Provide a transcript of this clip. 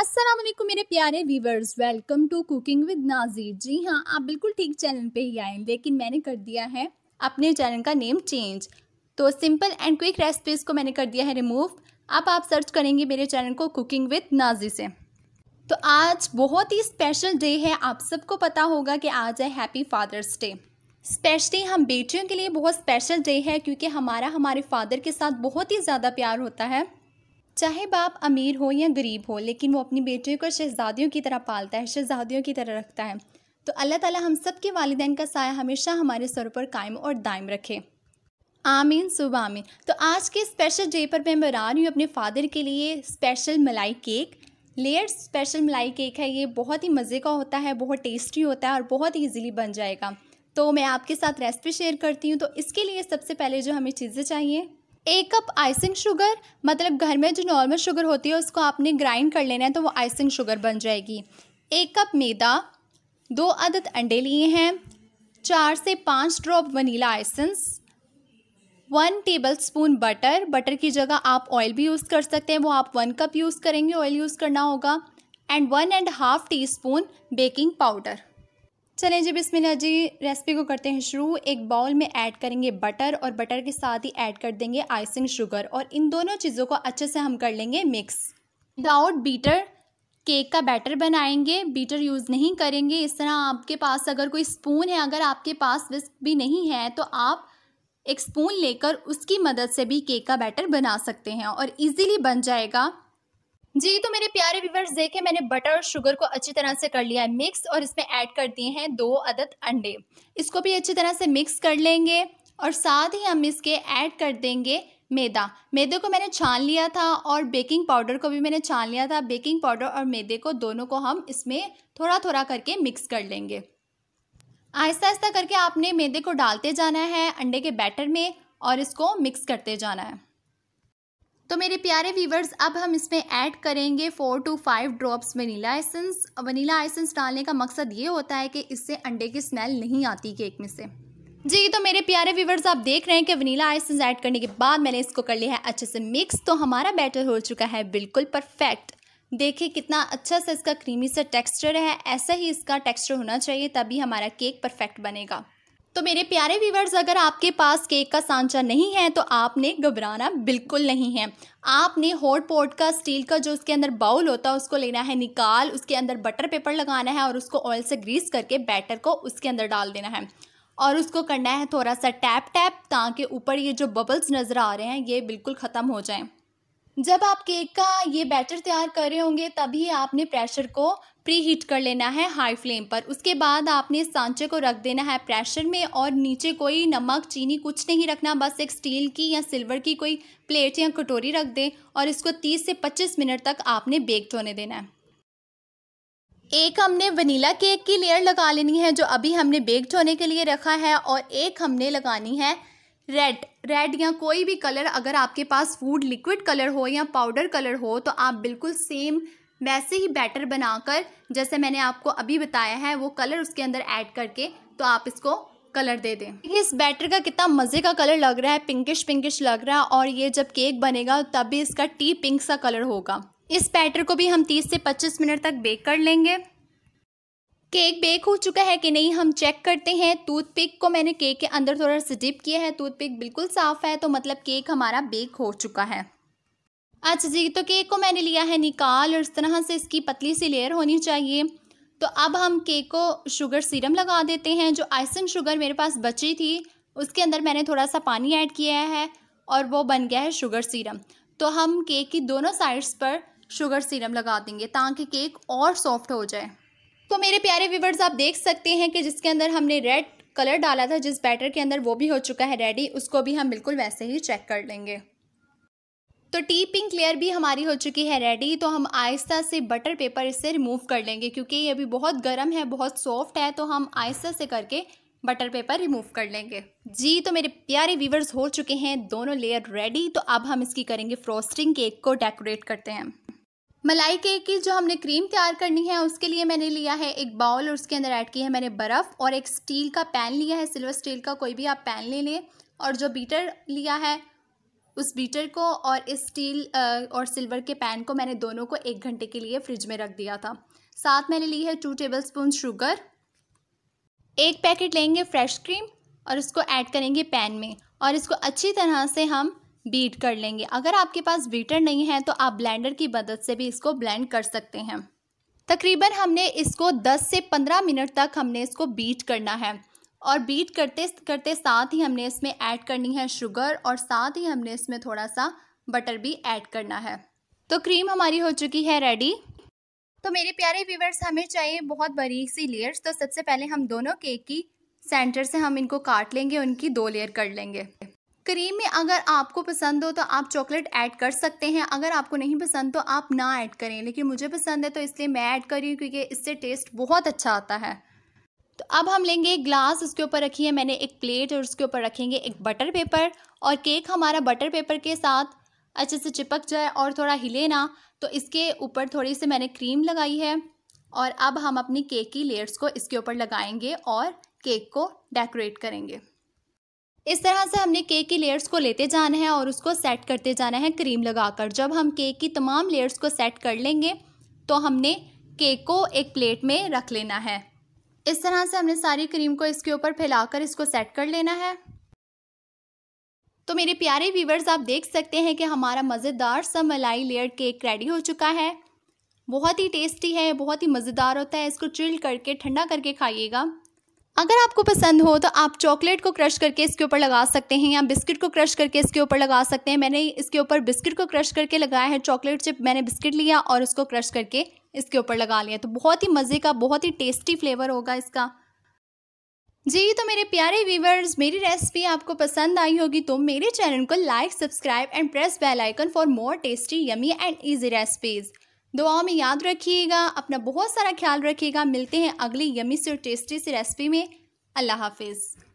असलम मेरे प्यारे viewers welcome to cooking with Nazir ji हाँ आप बिल्कुल ठीक चैनल पे ही आए लेकिन मैंने कर दिया है अपने चैनल का नेम चेंज तो सिंपल एंड क्विक रेसिपीज़ को मैंने कर दिया है रिमूव अब आप सर्च करेंगे मेरे चैनल को कुकिंग विद नाजी से तो आज बहुत ही स्पेशल डे है आप सबको पता होगा कि आज है हैप्पी फादर्स डे स्पेशली हम बेटियों के लिए बहुत स्पेशल डे है क्योंकि हमारा हमारे फादर के साथ बहुत ही ज़्यादा प्यार होता है चाहे बाप अमीर हो या गरीब हो लेकिन वो अपनी बेटियों को शहजादियों की तरह पालता है शहजादियों की तरह रखता है तो अल्लाह ताला हम सब के वालदेन का साया हमेशा हमारे सर पर कायम और दायम रखे आमीन सुबह आमीन तो आज के स्पेशल डे पर मैं बना रही हूँ अपने फादर के लिए special malai cake layer special malai cake है ये बहुत ही मज़े का होता है बहुत टेस्टी होता है और बहुत ईजिली बन जाएगा तो मैं आपके साथ रेसिपी शेयर करती हूँ तो इसके लिए सबसे पहले जो हमें चीज़ें चाहिए एक कप आइसिंग शुगर मतलब घर में जो नॉर्मल शुगर होती है उसको आपने ग्राइंड कर लेना है तो वो आइसिंग शुगर बन जाएगी एक कप मैदा दो अदद अंडे लिए हैं चार से पाँच drop vanilla essence one tablespoon butter butter की जगह आप ऑयल भी यूज़ कर सकते हैं वो आप वन कप यूज़ करेंगे ऑयल यूज़ करना होगा and one and half teaspoon baking powder चलें जी ना जी रेसिपी को करते हैं शुरू एक बाउल में ऐड करेंगे बटर और बटर के साथ ही ऐड कर देंगे आइसिंग शुगर और इन दोनों चीज़ों को अच्छे से हम कर लेंगे मिक्स विदाउट बीटर केक का बैटर बनाएंगे बीटर यूज़ नहीं करेंगे इस तरह आपके पास अगर कोई स्पून है अगर आपके पास विस्क भी नहीं है तो आप एक स्पून लेकर उसकी मदद से भी केक का बैटर बना सकते हैं और इजीली बन जाएगा जी तो मेरे प्यारे व्यूवर्स देखें मैंने बटर और शुगर को अच्छी तरह से कर लिया है मिक्स और इसमें ऐड कर दिए हैं दो अदद अंडे इसको भी अच्छी तरह से मिक्स कर लेंगे और साथ ही हम इसके ऐड कर देंगे मैदा मैदे को मैंने छान लिया था और बेकिंग पाउडर को भी मैंने छान लिया था बेकिंग पाउडर और मैदे को दोनों को हम इसमें थोड़ा थोड़ा करके मिक्स कर लेंगे आहिस्ता आहिस्ता करके आपने मैदे को डालते जाना है अंडे के बैटर में और इसको मिक्स करते जाना है तो मेरे प्यारे वीवर्स अब हम इसमें ऐड करेंगे four to five drops vanilla essence vanilla essence डालने का मकसद ये होता है कि इससे अंडे की स्मेल नहीं आती केक में से जी तो मेरे प्यारे व्यूवर्स आप देख रहे हैं कि वनीला आइसेंस ऐड करने के बाद मैंने इसको कर लिया है अच्छे से मिक्स तो हमारा बैटर हो चुका है बिल्कुल परफेक्ट देखिए कितना अच्छा सा इसका क्रीमी सा टेक्स्चर है ऐसा ही इसका टेक्स्चर होना चाहिए तभी हमारा केक परफेक्ट बनेगा तो मेरे प्यारे व्यूवर्स अगर आपके पास केक का सांचा नहीं है तो आपने घबराना बिल्कुल नहीं है आपने हॉट पॉट का स्टील का जो उसके अंदर बाउल होता है उसको लेना है निकाल उसके अंदर बटर पेपर लगाना है और उसको ऑयल से ग्रीस करके बैटर को उसके अंदर डाल देना है और उसको करना है थोड़ा सा टैप टैप ताकि ऊपर ये जो बबल्स नज़र आ रहे हैं ये बिल्कुल ख़त्म हो जाएं जब आप केक का ये बैटर तैयार कर रहे होंगे तभी आपने प्रेशर को प्री हीट कर लेना है हाई फ्लेम पर उसके बाद आपने सांचे को रख देना है प्रेशर में और नीचे कोई नमक चीनी कुछ नहीं रखना बस एक स्टील की या सिल्वर की कोई प्लेट या कटोरी रख दें और इसको 30 से 25 मिनट तक आपने बेक्ड होने देना है एक हमने वनीला केक की लेयर लगा लेनी है जो अभी हमने बेक्ड होने के लिए रखा है और एक हमने लगानी है रेड रेड या कोई भी कलर अगर आपके पास फूड लिक्विड कलर हो या पाउडर कलर हो तो आप बिल्कुल सेम वैसे ही बैटर बनाकर जैसे मैंने आपको अभी बताया है वो कलर उसके अंदर ऐड करके तो आप इसको कलर दे दें देखिए इस बैटर का कितना मज़े का कलर लग रहा है पिंकिश पिंकिश लग रहा है और ये जब केक बनेगा तब भी इसका टी पिंक सा कलर होगा इस बैटर को भी हम 30 से 25 मिनट तक बेक कर लेंगे केक बेक हो चुका है कि नहीं हम चेक करते हैं टूथपिक को मैंने केक के अंदर थोड़ा सा डिप किया है टूथपिक बिल्कुल साफ़ है तो मतलब केक हमारा बेक हो चुका है अच्छा जी तो केक को मैंने लिया है निकाल और इस तरह से इसकी पतली सी लेयर होनी चाहिए तो अब हम केक को शुगर सीरम लगा देते हैं जो आइसन शुगर मेरे पास बची थी उसके अंदर मैंने थोड़ा सा पानी ऐड किया है और वो बन गया है शुगर सीरम तो हम केक की दोनों साइड्स पर शुगर सीरम लगा देंगे ताकि केक और सॉफ्ट हो जाए तो मेरे प्यारे व्यूवर्स आप देख सकते हैं कि जिसके अंदर हमने रेड कलर डाला था जिस बैटर के अंदर वो भी हो चुका है रेडी उसको भी हम बिल्कुल वैसे ही चेक कर लेंगे तो टी पिंक लेयर भी हमारी हो चुकी है रेडी तो हम आहिस्ता से बटर पेपर इसे रिमूव कर लेंगे क्योंकि ये अभी बहुत गर्म है बहुत सॉफ्ट है तो हम आहिस्ता से करके बटर पेपर रिमूव कर लेंगे जी तो मेरे प्यारे व्यूवर्स हो चुके हैं दोनों लेयर रेडी तो अब हम इसकी करेंगे फ्रोस्टिंग केक को डेकोरेट करते हैं मलाई केक की जो हमने क्रीम तैयार करनी है उसके लिए मैंने लिया है एक बाउल और उसके अंदर ऐड की है मैंने बर्फ़ और एक स्टील का पैन लिया है सिल्वर स्टील का कोई भी आप पैन ले लें और जो बीटर लिया है उस बीटर को और इस स्टील और सिल्वर के पैन को मैंने दोनों को एक घंटे के लिए फ्रिज में रख दिया था साथ मैंने ली है टू टेबल स्पून शुगर एक पैकेट लेंगे फ्रेश क्रीम और इसको ऐड करेंगे पैन में और इसको अच्छी तरह से हम बीट कर लेंगे अगर आपके पास बीटर नहीं है तो आप ब्लेंडर की मदद से भी इसको ब्लेंड कर सकते हैं तकरीबन हमने इसको 10 से 15 मिनट तक हमने इसको बीट करना है और बीट करते करते साथ ही हमने इसमें ऐड करनी है शुगर और साथ ही हमने इसमें थोड़ा सा बटर भी ऐड करना है तो क्रीम हमारी हो चुकी है रेडी तो मेरे प्यारे व्यूवर्स हमें चाहिए बहुत बारीक सी लेयर्स तो सबसे पहले हम दोनों केक की सेंटर से हम इनको काट लेंगे उनकी दो लेयर कर लेंगे क्रीम में अगर आपको पसंद हो तो आप चॉकलेट ऐड कर सकते हैं अगर आपको नहीं पसंद तो आप ना ऐड करें लेकिन मुझे पसंद है तो इसलिए मैं ऐड कर रही हूँ क्योंकि इससे टेस्ट बहुत अच्छा आता है अब हम लेंगे एक ग्लास उसके ऊपर रखी है मैंने एक प्लेट और उसके ऊपर रखेंगे एक बटर पेपर और केक हमारा बटर पेपर के साथ अच्छे से चिपक जाए और थोड़ा हिले ना तो इसके ऊपर थोड़ी सी मैंने क्रीम लगाई है और अब हम अपनी केक की लेयर्स को इसके ऊपर लगाएंगे और केक को डेकोरेट करेंगे इस तरह से हमने केक की लेयर्स को लेते जाना है और उसको सेट करते जाना है क्रीम लगाकर जब हम केक की तमाम लेयर्स को सेट कर लेंगे तो हमने केक को एक प्लेट में रख लेना है इस तरह से हमने सारी क्रीम को इसके ऊपर फैलाकर इसको सेट कर लेना है तो मेरे प्यारे व्यूवर्स आप देख सकते हैं कि हमारा मज़ेदार सा मलाई लेयर केक रेडी हो चुका है बहुत ही टेस्टी है बहुत ही मज़ेदार होता है इसको चिल करके ठंडा करके खाइएगा अगर आपको पसंद हो तो आप चॉकलेट को क्रश करके इसके ऊपर लगा सकते हैं या बिस्किट को क्रश करके इसके ऊपर लगा सकते हैं मैंने इसके ऊपर बिस्किट को क्रश करके लगाया है चॉकलेट चिप मैंने बिस्किट लिया और उसको क्रश करके इसके ऊपर लगा लिया तो बहुत ही मज़े का बहुत ही टेस्टी फ्लेवर होगा इसका जी तो मेरे प्यारे व्यूवर्स मेरी रेसिपी आपको पसंद आई होगी तो मेरे चैनल को like subscribe and press bell icon for more tasty yummy and easy recipes दुआओं में याद रखिएगा अपना बहुत सारा ख्याल रखिएगा मिलते हैं अगली यमी से और टेस्टी सी रेसिपी में अल्लाह हाफिज़